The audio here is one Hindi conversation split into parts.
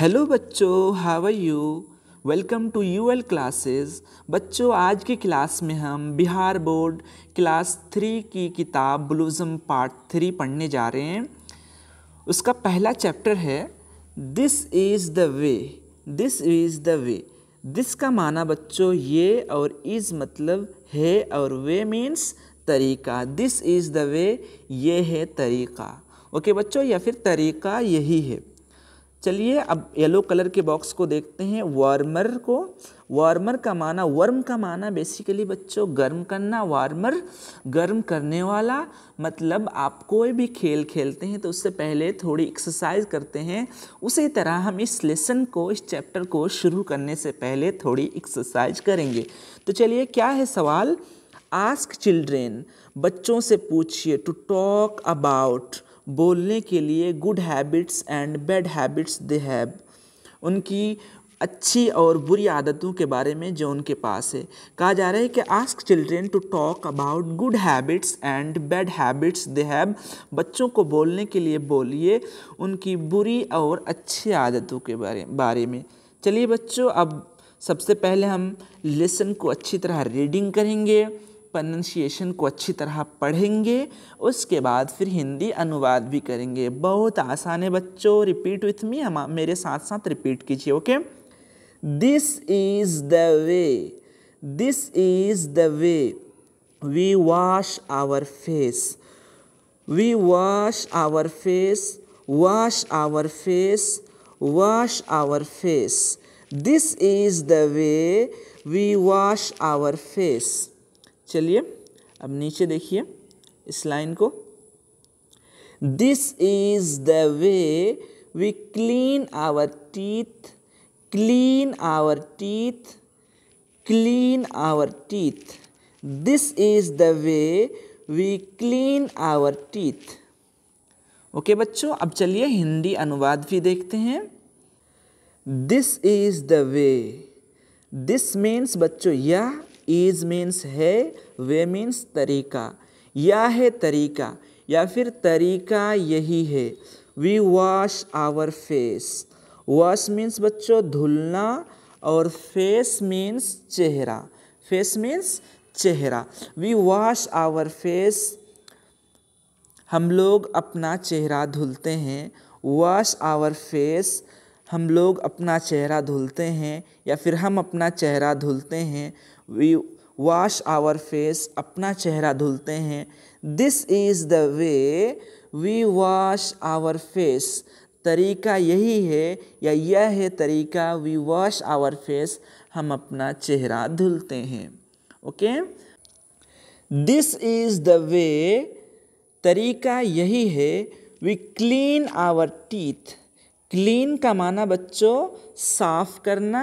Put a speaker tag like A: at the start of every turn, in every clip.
A: हेलो बच्चों how are you welcome to U L classes बच्चों आज की क्लास में हम बिहार बोर्ड क्लास थ्री की किताब ब्लूज़म पार्ट थ्री पढ़ने जा रहे हैं उसका पहला चैप्टर है this is the way this is the way this का माना बच्चों ये और इज़ मतलब है और वे मीन्स तरीका दिस इज़ द वे ये है तरीका ओके बच्चों या फिर तरीका यही है चलिए अब येलो कलर के बॉक्स को देखते हैं वार्मर को वार्मर का माना वर्म का माना बेसिकली बच्चों गर्म करना वार्मर गर्म करने वाला मतलब आप कोई भी खेल खेलते हैं तो उससे पहले थोड़ी एक्सरसाइज करते हैं उसी तरह हम इस लेसन को इस चैप्टर को शुरू करने से पहले थोड़ी एक्सरसाइज करेंगे तो चलिए क्या है सवाल आस्क चिल्ड्रेन बच्चों से पूछिए टू टॉक अबाउट बोलने के लिए good habits and bad habits they have उनकी अच्छी और बुरी आदतों के बारे में जो उनके पास है कहा जा रहा है कि ask children to talk about good habits and bad habits they have बच्चों को बोलने के लिए बोलिए उनकी बुरी और अच्छी आदतों के बारे बारे में चलिए बच्चों अब सबसे पहले हम लेसन को अच्छी तरह रीडिंग करेंगे प्रनंसिएशन को अच्छी तरह पढ़ेंगे उसके बाद फिर हिंदी अनुवाद भी करेंगे बहुत आसान है बच्चों रिपीट विथ मी हम मेरे साथ साथ रिपीट कीजिए okay this is the way this is the way we wash our face we wash our face wash our face wash our face this is the way we wash our face चलिए अब नीचे देखिए इस लाइन को this is the way we clean our teeth clean our teeth clean our teeth this is the way we clean our teeth okay बच्चों अब चलिए हिंदी अनुवाद भी देखते हैं this is the way this means बच्चों यह ईज मीन्स है वे मीन्स तरीका या है तरीका या फिर तरीका यही है we wash our face wash means बच्चों धुलना और फेस मीन्स चेहरा फेस मीन्स चेहरा वी वॉश आवर फेस हम लोग अपना चेहरा धुलते हैं वॉश आवर फेस हम लोग अपना चेहरा धुलते हैं या फिर हम अपना चेहरा धुलते हैं वी वॉश आवर फेस अपना चेहरा धुलते हैं this is the way we wash our face तरीका यही है या यह है तरीका वी वॉश आवर फेस हम अपना चेहरा धुलते हैं okay this is the way तरीका यही है we clean our teeth clean का माना बच्चों साफ करना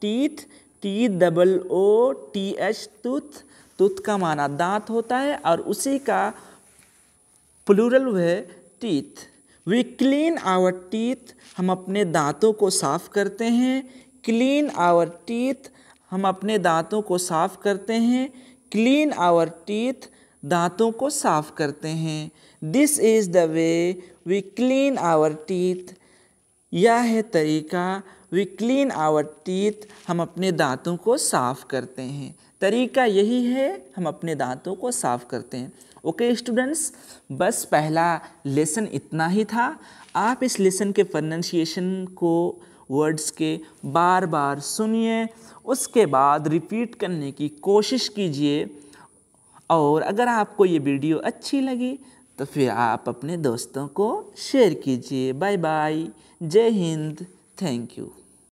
A: teeth T double O T H tooth tooth का माना दांत होता है और उसी का प्लूरल है teeth we clean our teeth हम अपने दांतों को साफ करते हैं क्लीन आवर टीथ हम अपने दांतों को साफ करते हैं क्लीन आवर टीथ दांतों को साफ करते हैं this is the way we clean our teeth यह है तरीका वी क्लीन आवर टीथ हम अपने दांतों को साफ़ करते हैं तरीका यही है हम अपने दांतों को साफ़ करते हैं ओके okay, स्टूडेंट्स बस पहला लेसन इतना ही था आप इस लेसन के प्रनंसिएशन को वर्ड्स के बार बार सुनिए उसके बाद रिपीट करने की कोशिश कीजिए और अगर आपको ये वीडियो अच्छी लगी तो फिर आप अपने दोस्तों को शेयर कीजिए बाय बाय जय हिंद थैंक यू